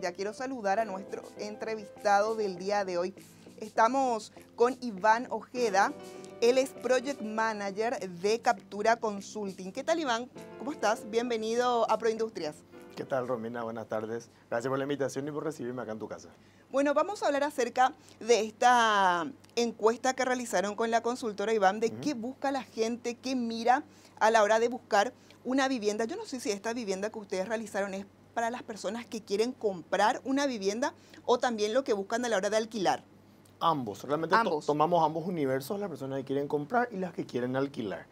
Ya quiero saludar a nuestro entrevistado del día de hoy. Estamos con Iván Ojeda. Él es Project Manager de Captura Consulting. ¿Qué tal, Iván? ¿Cómo estás? Bienvenido a Proindustrias. ¿Qué tal, Romina? Buenas tardes. Gracias por la invitación y por recibirme acá en tu casa. Bueno, vamos a hablar acerca de esta encuesta que realizaron con la consultora Iván de qué busca la gente, qué mira a la hora de buscar una vivienda. Yo no sé si esta vivienda que ustedes realizaron es para las personas que quieren comprar una vivienda o también lo que buscan a la hora de alquilar? Ambos, realmente tomamos ambos universos, las personas que quieren comprar y las que quieren alquilar.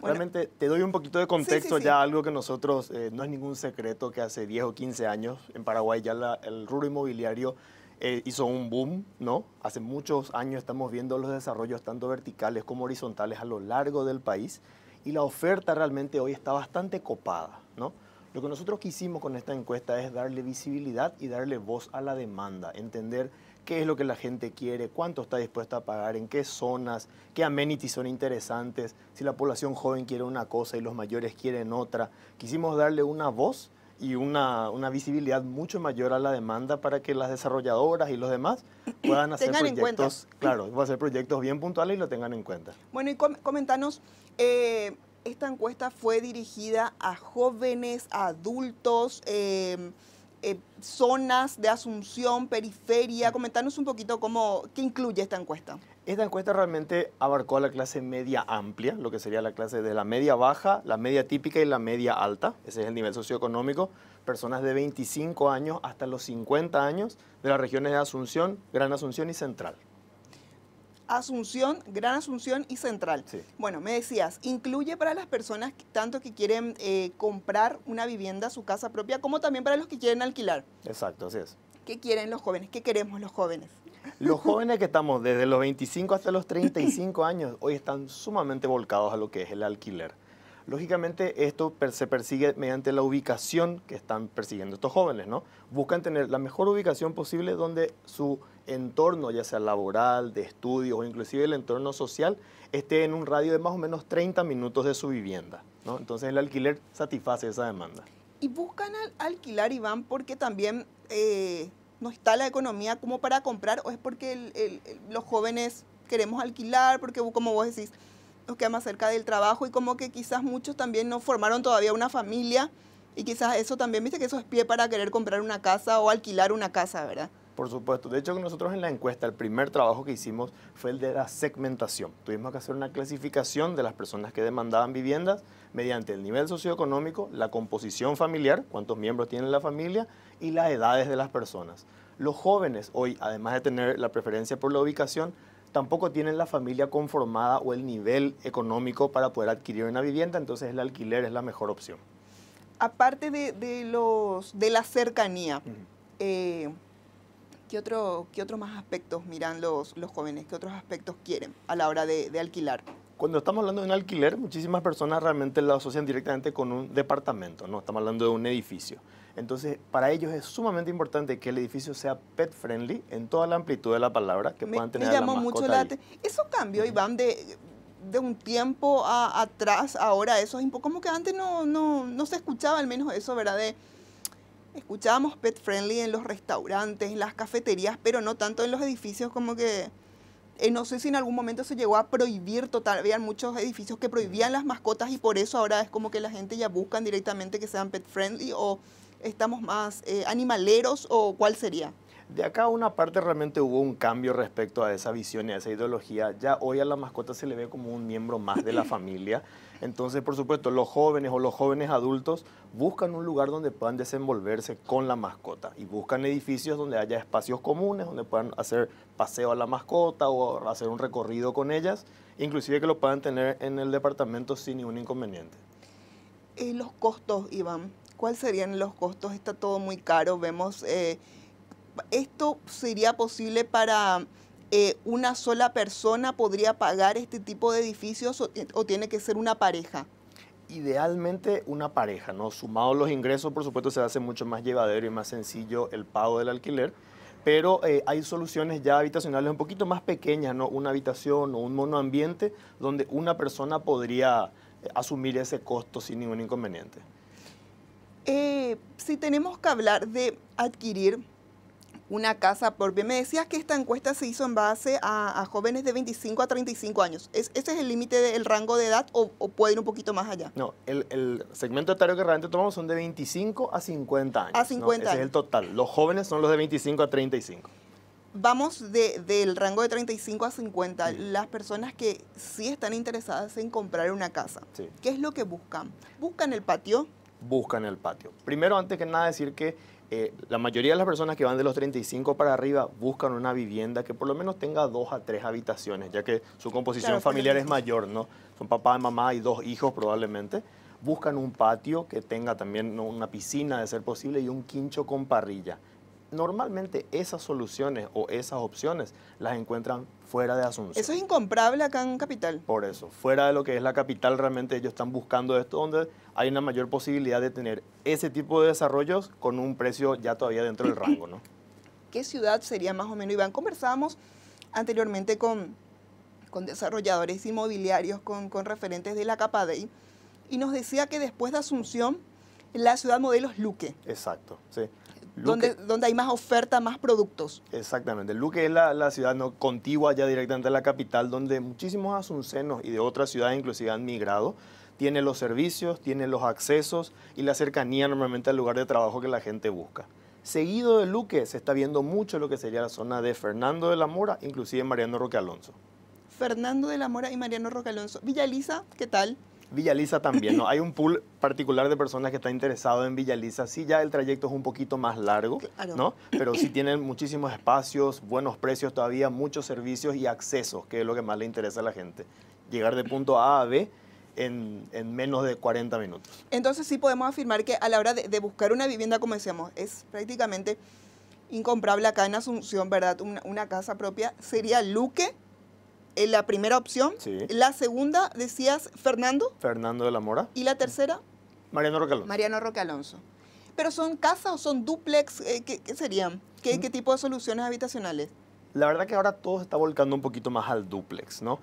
realmente te doy un poquito de contexto, ya algo que nosotros, eh, no es ningún secreto que hace 10 o 15 años en Paraguay ya el rubro inmobiliario eh, hizo un boom, ¿no? Hace muchos años estamos viendo los desarrollos tanto verticales como horizontales a lo largo del país y la oferta realmente hoy está bastante copada, ¿no? Lo que nosotros quisimos con esta encuesta es darle visibilidad y darle voz a la demanda, entender qué es lo que la gente quiere, cuánto está dispuesta a pagar, en qué zonas, qué amenities son interesantes, si la población joven quiere una cosa y los mayores quieren otra. Quisimos darle una voz y una, visibilidad mucho mayor a la demanda para que las desarrolladoras y los demás puedan hacer proyectos, claro, va hacer proyectos bien puntuales y lo tengan en cuenta. Bueno, y coméntanos. comentanos eh, esta encuesta fue dirigida a jóvenes, adultos, em, em, zonas de Asunción, periferia. Comentanos un poquito cómo, qué incluye esta encuesta. Esta encuesta realmente abarcó a la clase media amplia, lo que sería la clase de la media baja, la media típica y la media alta. Ese es el nivel socioeconómico. Personas de 25 años hasta los 50 años de las regiones de Asunción, Gran Asunción y Central. Asunción, Gran Asunción y Central. Bueno, me decías, incluye para las personas tanto que quieren eh, comprar una vivienda, su casa propia, como también para los que quieren alquilar. Exacto, así es. ¿Qué quieren los jóvenes? ¿Qué queremos los jóvenes? Los jóvenes que estamos desde los 25 hasta los 35 años hoy están sumamente volcados a lo que es el alquiler. Lógicamente esto se persigue mediante la ubicación que están persiguiendo estos jóvenes, ¿no? Buscan tener la mejor ubicación posible donde su entorno, ya sea laboral, de estudios o inclusive el entorno social, esté en un radio de más o menos 30 minutos de su vivienda, Entonces el alquiler satisface esa demanda. Y buscan al alquilar, Iván, porque también... Eh, no está la economía como para comprar o es porque los jóvenes queremos alquilar, porque como vos decís, nos que más acerca del trabajo y como que quizás muchos también no formaron todavía una familia y quizás eso también, viste que eso es pie para querer comprar una casa o alquilar una casa, ¿verdad? Por supuesto. De hecho, nosotros en la encuesta, el primer trabajo que hicimos fue el de la segmentación. Tuvimos que hacer una clasificación de las personas que demandaban viviendas mediante el nivel socioeconómico, la composición familiar, cuántos miembros tiene la familia y las edades de las personas. Los jóvenes hoy, además de tener la preferencia por la ubicación, tampoco tienen la familia conformada o el nivel económico para poder adquirir una vivienda, entonces el alquiler es la mejor opción. Aparte de, de los, de la cercanía, eh, ¿qué, ¿qué otros más aspectos miran los, jóvenes? ¿Qué otros aspectos quieren a la hora de, alquilar? Cuando estamos hablando de un alquiler, muchísimas personas realmente lo asocian directamente con un departamento, no estamos hablando de un edificio. Entonces, para ellos es sumamente importante que el edificio sea pet friendly en toda la amplitud de la palabra que puedan tener. llamó la mucho la Eso cambió, y van de, un tiempo atrás, ahora eso es un poco como que antes no, no, se escuchaba al menos eso, ¿verdad? escuchábamos pet friendly en los restaurantes, en las cafeterías, pero no tanto en los edificios como que... Eh, no sé si en algún momento se llegó a prohibir total, había muchos edificios que prohibían las mascotas y por eso ahora es como que la gente ya buscan directamente que sean pet friendly o estamos más eh, animaleros o cuál sería? De acá una parte realmente hubo un cambio respecto a esa visión y a esa ideología. Ya hoy a la mascota se le ve como un miembro más de la familia. Entonces, por supuesto, los jóvenes o los jóvenes adultos buscan un lugar donde puedan desenvolverse con la mascota y buscan edificios donde haya espacios comunes, donde puedan hacer paseo a la mascota o hacer un recorrido con ellas, inclusive que lo puedan tener en el departamento sin ningún inconveniente. ¿Y eh, los costos, Iván? ¿Cuáles serían los costos? Está todo muy caro. Vemos, eh, ¿esto sería posible para eh, una sola persona? ¿Podría pagar este tipo de edificios o, tiene que ser una pareja? idealmente una pareja, ¿no? Sumados los ingresos, por supuesto, se hace mucho más llevadero y más sencillo el pago del alquiler, pero eh, hay soluciones ya habitacionales un poquito más pequeñas, ¿no? Una habitación o un monoambiente donde una persona podría asumir ese costo sin ningún inconveniente. Eh, si tenemos que hablar de adquirir una casa propia, me decías que esta encuesta se hizo en base a, jóvenes de 25 a 35 años. ¿Ese es el límite del rango de edad o, puede ir un poquito más allá? No, el, segmento etario que realmente tomamos son de 25 a 50 años. A 50 Ese es el total. Los jóvenes son los de 25 a 35 vamos del rango de 35 a 50, las personas que sí están interesadas en comprar una casa, ¿qué es lo que buscan? ¿Buscan el patio? buscan el patio. Primero, antes que nada, decir que eh, la mayoría de las personas que van de los 35 para arriba buscan una vivienda que por lo menos tenga dos a tres habitaciones, ya que su composición familiar es mayor, ¿no? Son papá, mamá y dos hijos probablemente. Buscan un patio que tenga también una piscina, de ser posible, y un quincho con parrilla normalmente esas soluciones o esas opciones las encuentran fuera de Asunción. Eso es incomparable acá en Capital. Por eso, fuera de lo que es la capital, realmente ellos están buscando esto donde hay una mayor posibilidad de tener ese tipo de desarrollos con un precio ya todavía dentro del rango, ¿no? ¿Qué ciudad sería más o menos? Iván, conversábamos anteriormente con, con desarrolladores inmobiliarios, con, con referentes de la CAPADEI, y nos decía que después de Asunción, la ciudad modelo es Luque. Exacto, sí. Donde, hay más oferta, más productos. Exactamente. Luque es la, ciudad ¿no? contigua ya directamente a la capital, donde muchísimos asuncenos y de otras ciudades inclusive han migrado. Tiene los servicios, tiene los accesos y la cercanía normalmente al lugar de trabajo que la gente busca. Seguido de Luque se está viendo mucho lo que sería la zona de Fernando de la Mora, inclusive Mariano Roque Alonso. Fernando de la Mora y Mariano Roque Alonso. Villa ¿qué tal? Villaliza también, ¿no? Hay un pool particular de personas que está interesado en Villaliza. Sí, ya el trayecto es un poquito más largo, ¿no? Pero sí tienen muchísimos espacios, buenos precios todavía, muchos servicios y accesos, que es lo que más le interesa a la gente. Llegar de punto A a B en, menos de 40 minutos. Entonces sí podemos afirmar que a la hora de, buscar una vivienda, como decíamos, es prácticamente incomprable acá en Asunción, ¿verdad? una casa propia sería Luque eh, la primera opción. La segunda decías Fernando. Fernando de la Mora. Y la tercera. Mariano Roque Alonso. Mariano Roque Alonso. ¿Pero son casas o son duplex? Eh, ¿qué, serían? ¿Qué, mm. ¿Qué tipo de soluciones habitacionales? La verdad que ahora todo se está volcando un poquito más al duplex, ¿no?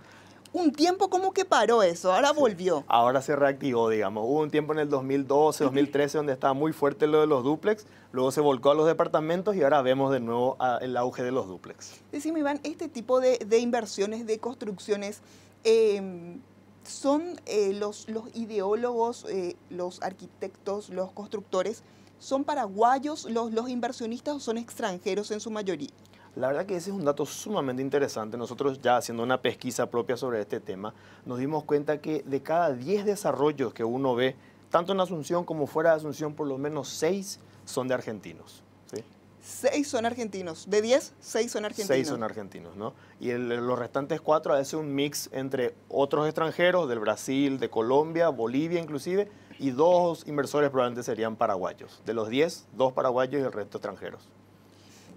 un tiempo como que paró eso, ahora volvió. Ahora se reactivó, digamos. Hubo un tiempo en el 2012, 2013 donde estaba muy fuerte lo de los duplex, luego se volcó a los departamentos y ahora vemos de nuevo el auge de los duplex. Decime, Iván, este tipo de, inversiones, de construcciones, em, son eh, los, ideólogos, eh, los arquitectos, los constructores, ¿son paraguayos los, los inversionistas o son extranjeros en su mayoría? La verdad que ese es un dato sumamente interesante. Nosotros ya haciendo una pesquisa propia sobre este tema, nos dimos cuenta que de cada 10 desarrollos que uno ve, tanto en Asunción como fuera de Asunción, por lo menos 6 son de argentinos. ¿sí? Seis son argentinos. De 10, 6 son argentinos. 6 son argentinos, ¿no? Y los restantes cuatro veces un mix entre otros extranjeros, del Brasil, de Colombia, Bolivia inclusive, y dos inversores probablemente serían paraguayos. De los 10, dos paraguayos y el resto extranjeros.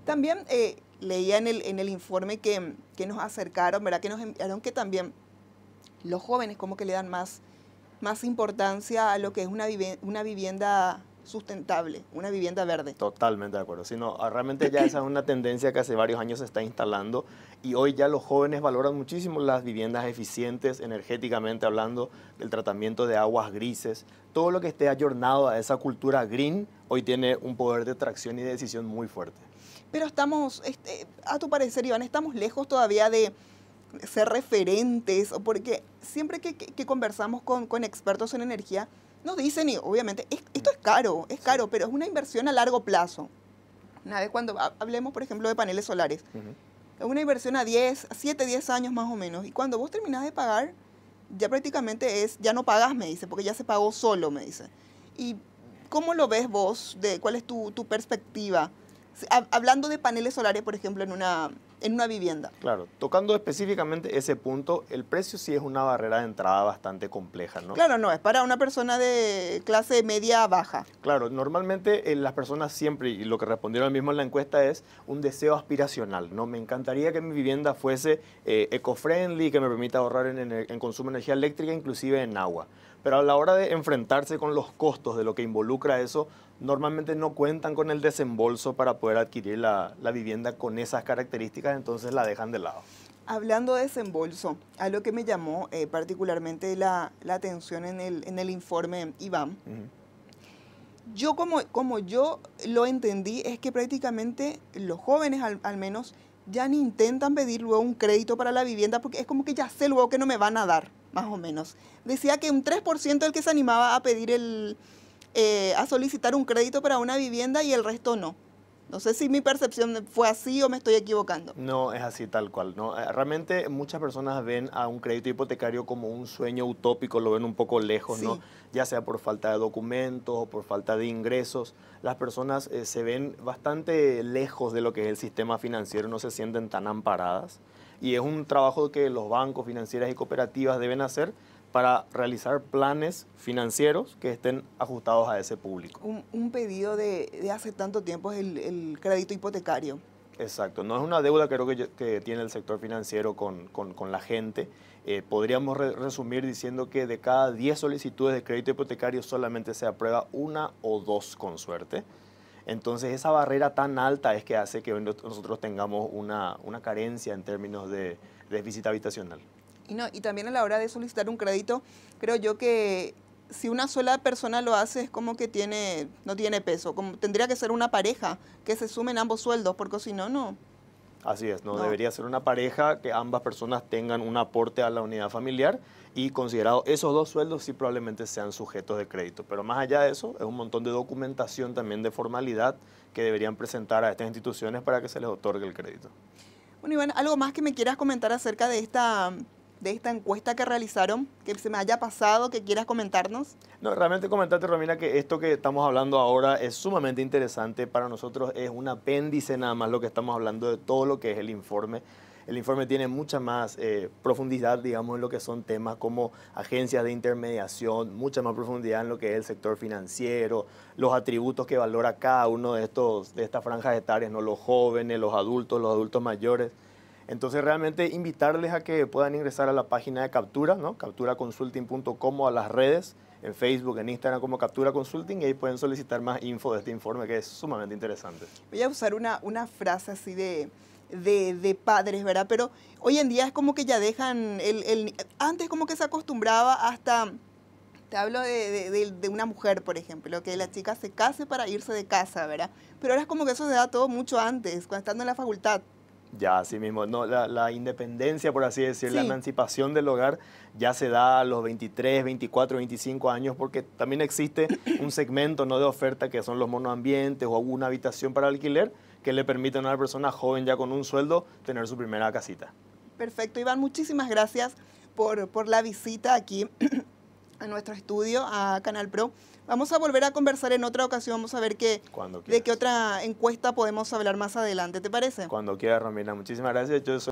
También eh, leía en el, en el informe que, nos acercaron, ¿verdad? Que nos enviaron que también los jóvenes como que le dan más, importancia a lo que es una, vivienda, una vivienda sustentable, una vivienda verde. Totalmente de acuerdo. Sino ah, realmente ya esa es una tendencia que hace varios años se está instalando y hoy ya los jóvenes valoran muchísimo las viviendas eficientes, energéticamente hablando, del tratamiento de aguas grises, todo lo que esté ayornado a esa cultura green hoy tiene un poder de atracción y de decisión muy fuerte pero estamos, este, a tu parecer, Iván, estamos lejos todavía de ser referentes, porque siempre que, conversamos con, con, expertos en energía, nos dicen, y obviamente, esto es caro, es caro, pero es una inversión a largo plazo. Una vez cuando hablemos, por ejemplo, de paneles solares, Es una inversión a 10, 7, 10 años más o menos, y cuando vos terminás de pagar, ya prácticamente es, ya no pagas, me dice, porque ya se pagó solo, me dice. ¿Y cómo lo ves vos? De, ¿Cuál es tu, tu perspectiva? hablando de paneles solares, por ejemplo, en una, en una vivienda. Claro, tocando específicamente ese punto, el precio sí es una barrera de entrada bastante compleja, ¿no? Claro, no, es para una persona de clase media baja. Claro, normalmente eh, las personas siempre, y lo que respondieron mismo en la encuesta es un deseo aspiracional, ¿no? Me encantaría que mi vivienda fuese eh, eco-friendly, que me permita ahorrar en consumo de energía eléctrica, inclusive en agua pero a la hora de enfrentarse con los costos de lo que involucra eso, normalmente no cuentan con el desembolso para poder adquirir la, vivienda con esas características, entonces la dejan de lado. Hablando de desembolso, a lo que me llamó eh, particularmente la, atención en el, informe Iván, yo como, como yo lo entendí es que prácticamente los jóvenes al, al, menos ya ni intentan pedir luego un crédito para la vivienda porque es como que ya sé luego que no me van a dar más o menos. Decía que un 3% el que se animaba a pedir el, eh, a solicitar un crédito para una vivienda y el resto no. No sé si mi percepción fue así o me estoy equivocando. No, es así tal cual. ¿no? Eh, realmente muchas personas ven a un crédito hipotecario como un sueño utópico, lo ven un poco lejos, ¿no? ya sea por falta de documentos o por falta de ingresos. Las personas eh, se ven bastante lejos de lo que es el sistema financiero, no se sienten tan amparadas y es un trabajo que los bancos, financieras y cooperativas deben hacer para realizar planes financieros que estén ajustados a ese público. Un, pedido de, hace tanto tiempo es el, crédito hipotecario. Exacto, no es una deuda creo que, tiene el sector financiero con, la gente. Eh, podríamos resumir diciendo que de cada 10 solicitudes de crédito hipotecario solamente se aprueba una o dos con suerte. Entonces esa barrera tan alta es que hace que nosotros tengamos una, carencia en términos de, visita habitacional. Y, no, y también a la hora de solicitar un crédito, creo yo que si una sola persona lo hace es como que tiene, no tiene peso, como tendría que ser una pareja que se sumen ambos sueldos, porque si no, no, Así es, no, debería ser una pareja que ambas personas tengan un aporte a la unidad familiar y considerado esos dos sueldos sí probablemente sean sujetos de crédito. Pero más allá de eso, es un montón de documentación también de formalidad que deberían presentar a estas instituciones para que se les otorgue el crédito. Bueno, Iván, ¿algo más que me quieras comentar acerca de esta de esta encuesta que realizaron que se me haya pasado, que quieras comentarnos? No, realmente comentarte, Romina, que esto que estamos hablando ahora es sumamente interesante. Para nosotros es un apéndice nada más lo que estamos hablando de todo lo que es el informe. El informe tiene mucha más eh, profundidad, digamos, en lo que son temas como agencias de intermediación, mucha más profundidad en lo que es el sector financiero, los atributos que valora cada uno de, estos, de estas franjas etarias, ¿no? los jóvenes, los adultos, los adultos mayores. Entonces realmente invitarles a que puedan ingresar a la página de Captura, ¿no? capturaconsulting.com o a las redes, en Facebook, en Instagram como Captura Consulting y ahí pueden solicitar más info de este informe que es sumamente interesante. Voy a usar una, una frase así de, de, padres, ¿verdad? Pero hoy en día es como que ya dejan, el, el antes como que se acostumbraba hasta... Te hablo de, de, de, una mujer, por ejemplo, que la chica se case para irse de casa, ¿verdad? Pero ahora es como que eso se da todo mucho antes, cuando estando en la facultad. Ya, así mismo. la, independencia, por así decir, la emancipación del hogar ya se da a los 23, 24, 25 años, porque también existe un segmento de oferta que son los monoambientes o una habitación para alquiler que le permite a una persona joven ya con un sueldo tener su primera casita. Perfecto, Iván, muchísimas gracias por, por la visita aquí a nuestro estudio, a Canal Pro. Vamos a volver a conversar en otra ocasión, vamos a ver qué, de qué otra encuesta podemos hablar más adelante, ¿te parece? Cuando quieras, Romina. Muchísimas gracias. Yo soy